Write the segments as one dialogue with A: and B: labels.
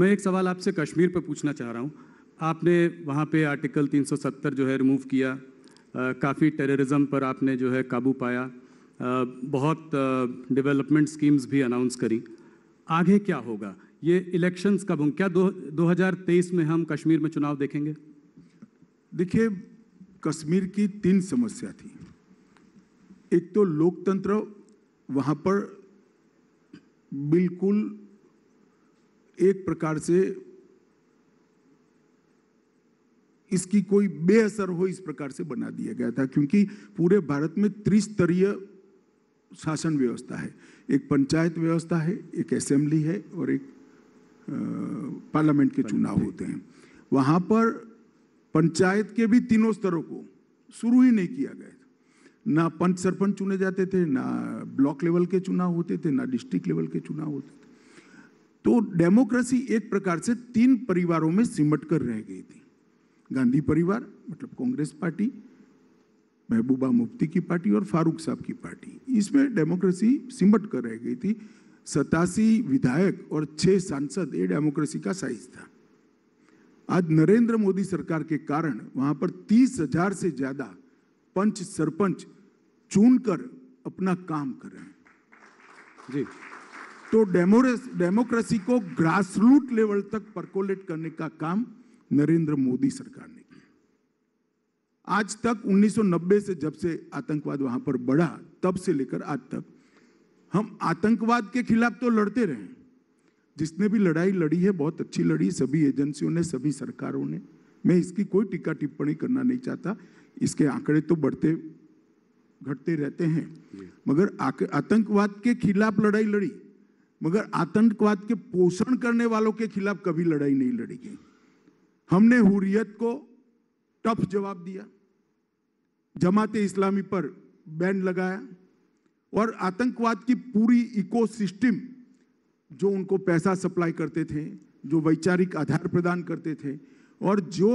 A: मैं एक सवाल आपसे कश्मीर पर पूछना चाह रहा हूँ आपने वहाँ पे आर्टिकल 370 जो है रिमूव किया काफ़ी टेररिज्म पर आपने जो है काबू पाया आ, बहुत डेवलपमेंट स्कीम्स भी अनाउंस करी आगे क्या होगा ये इलेक्शंस कब होंगे क्या दो 2023 में हम कश्मीर में चुनाव देखेंगे
B: देखिए कश्मीर की तीन समस्या थी एक तो लोकतंत्र वहाँ पर बिल्कुल एक प्रकार से इसकी कोई बेअसर हो इस प्रकार से बना दिया गया था क्योंकि पूरे भारत में त्रिस्तरीय शासन व्यवस्था है एक पंचायत व्यवस्था है एक असेंबली है और एक पार्लियामेंट के चुनाव होते हैं वहां पर पंचायत के भी तीनों स्तरों को शुरू ही नहीं किया गया था ना पंच सरपंच चुने जाते थे ना ब्लॉक लेवल के चुनाव होते थे ना डिस्ट्रिक्ट लेवल के चुनाव होते थे तो डेमोक्रेसी एक प्रकार से तीन परिवारों में सिमट कर रह गई थी गांधी परिवार मतलब कांग्रेस पार्टी महबूबा मुफ्ती की पार्टी और फारूक साहब की पार्टी इसमें डेमोक्रेसी सिमट कर रह गई थी सतासी विधायक और छह सांसद ये डेमोक्रेसी का साइज था आज नरेंद्र मोदी सरकार के कारण वहां पर तीस हजार से ज़्यादा पंच सरपंच चुनकर अपना काम कर रहे हैं जी तो डेमोक्रेसी को ग्रासरूट लेवल तक परकोलेट करने का काम नरेंद्र मोदी सरकार ने किया आज तक 1990 से जब से आतंकवाद वहां पर बढ़ा तब से लेकर आज तक हम आतंकवाद के खिलाफ तो लड़ते रहे जिसने भी लड़ाई लड़ी है बहुत अच्छी लड़ी सभी एजेंसियों ने सभी सरकारों ने मैं इसकी कोई टीका टिप्पणी करना नहीं चाहता इसके आंकड़े तो बढ़ते घटते रहते हैं मगर आतंकवाद के खिलाफ लड़ाई लड़ी मगर आतंकवाद के पोषण करने वालों के खिलाफ कभी लड़ाई नहीं लड़ी गई हमने हुरियत को टफ जवाब दिया जमात इस्लामी पर बैन लगाया और आतंकवाद की पूरी इकोसिस्टम जो उनको पैसा सप्लाई करते थे जो वैचारिक आधार प्रदान करते थे और जो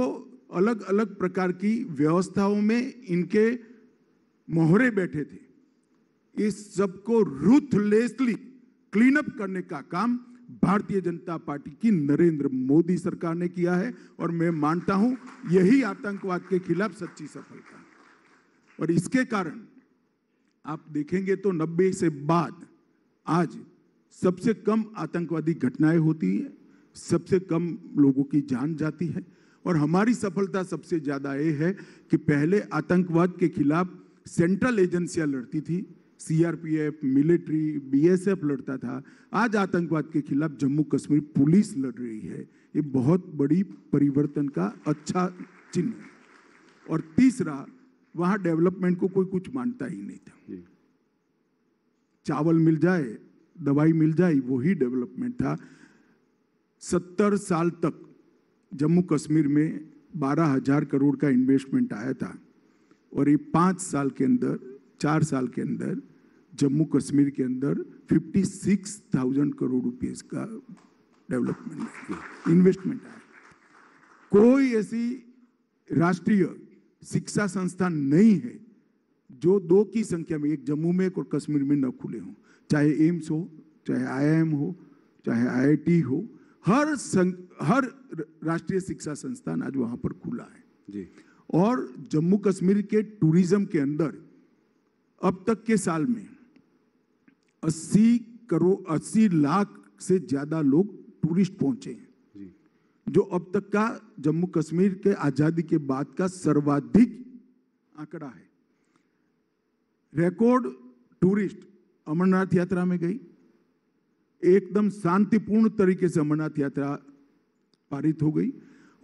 B: अलग अलग प्रकार की व्यवस्थाओं में इनके मोहरे बैठे थे इस सबको रूथलेसली क्लीन अप करने का काम भारतीय जनता पार्टी की नरेंद्र मोदी सरकार ने किया है और मैं मानता हूं यही आतंकवाद के खिलाफ सच्ची सफलता है और इसके कारण आप देखेंगे तो नब्बे से बाद आज सबसे कम आतंकवादी घटनाएं होती है सबसे कम लोगों की जान जाती है और हमारी सफलता सबसे ज़्यादा ये है कि पहले आतंकवाद के खिलाफ सेंट्रल एजेंसियां लड़ती थी सीआरपीएफ मिलिट्री बीएसएफ लड़ता था आज आतंकवाद के खिलाफ जम्मू कश्मीर पुलिस लड़ रही है ये बहुत बड़ी परिवर्तन का अच्छा चिन्ह है और तीसरा वहां डेवलपमेंट को कोई कुछ मानता ही नहीं था चावल मिल जाए दवाई मिल जाए वही डेवलपमेंट था सत्तर साल तक जम्मू कश्मीर में बारह हजार करोड़ का इन्वेस्टमेंट आया था और ये पांच साल के अंदर चार साल के अंदर जम्मू कश्मीर के अंदर 56,000 करोड़ रुपये का डेवलपमेंट इन्वेस्टमेंट आया कोई ऐसी राष्ट्रीय शिक्षा संस्था नहीं है जो दो की संख्या में एक जम्मू में एक और कश्मीर में न खुले हों चाहे एम्स हो चाहे आईआईएम हो चाहे आईआईटी हो हर संग, हर राष्ट्रीय शिक्षा संस्थान आज वहां पर खुला है जी और जम्मू कश्मीर के टूरिज्म के अंदर अब तक के साल में 80 करोड़ 80 लाख से ज़्यादा लोग टूरिस्ट पहुंचे हैं जो अब तक का जम्मू कश्मीर के आज़ादी के बाद का सर्वाधिक आंकड़ा है रिकॉर्ड टूरिस्ट अमरनाथ यात्रा में गई एकदम शांतिपूर्ण तरीके से अमरनाथ यात्रा पारित हो गई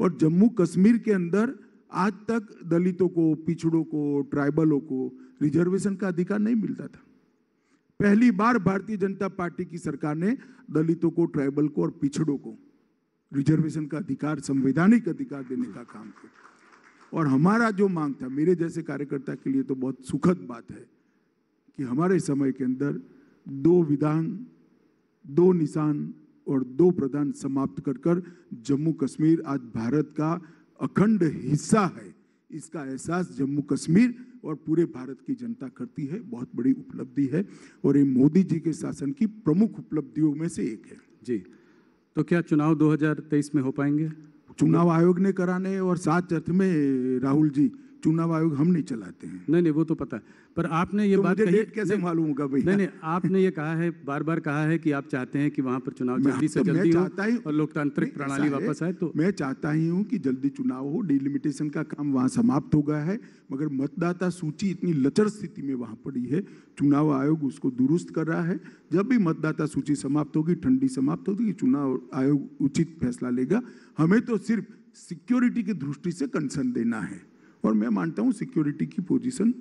B: और जम्मू कश्मीर के अंदर आज तक दलितों को पिछड़ों को ट्राइबलों को रिजर्वेशन का अधिकार नहीं मिलता था पहली बार भारतीय जनता पार्टी की सरकार ने दलितों को ट्राइबल को और पिछड़ों को रिजर्वेशन का अधिकार संवैधानिक अधिकार देने का काम किया और हमारा जो मांग था मेरे जैसे कार्यकर्ता के लिए तो बहुत सुखद बात है कि हमारे समय के अंदर दो विधान दो निशान और दो प्रधान समाप्त कर कर जम्मू कश्मीर आज भारत का अखंड हिस्सा है इसका एहसास जम्मू कश्मीर और पूरे भारत की जनता करती है बहुत बड़ी उपलब्धि है और ये मोदी जी के शासन की प्रमुख उपलब्धियों में से एक है जी तो क्या चुनाव 2023 में हो पाएंगे चुनाव आयोग ने कराने और साथ अर्थ में राहुल जी चुनाव आयोग हम नहीं चलाते हैं नहीं नहीं वो तो पता है पर आपने ये तो बात कही कैसे मालूम होगा भाई नहीं नहीं
A: आपने ये कहा है बार बार कहा है कि आप चाहते हैं कि वहाँ पर चुनाव जल्दी से तो जल्दी हो और लोकतांत्रिक प्रणाली वापस आए
B: तो मैं चाहता ही हूँ कि जल्दी चुनाव हो डिलिमिटेशन का काम वहाँ समाप्त हो गया है मगर मतदाता सूची इतनी लचर स्थिति में वहाँ पड़ी है चुनाव आयोग उसको दुरुस्त कर रहा है जब भी मतदाता सूची समाप्त होगी ठंडी समाप्त होगी चुनाव आयोग उचित फैसला लेगा हमें तो सिर्फ सिक्योरिटी की दृष्टि से कंसर्न देना है और मैं मानता हूँ सिक्योरिटी की पोजीशन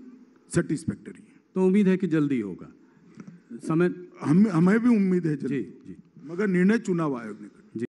B: सेटिस्फैक्टरी है तो उम्मीद है कि जल्दी होगा समय हम हमें भी उम्मीद है जल्दी जी, जी। मगर निर्णय चुनाव आयोग ने कर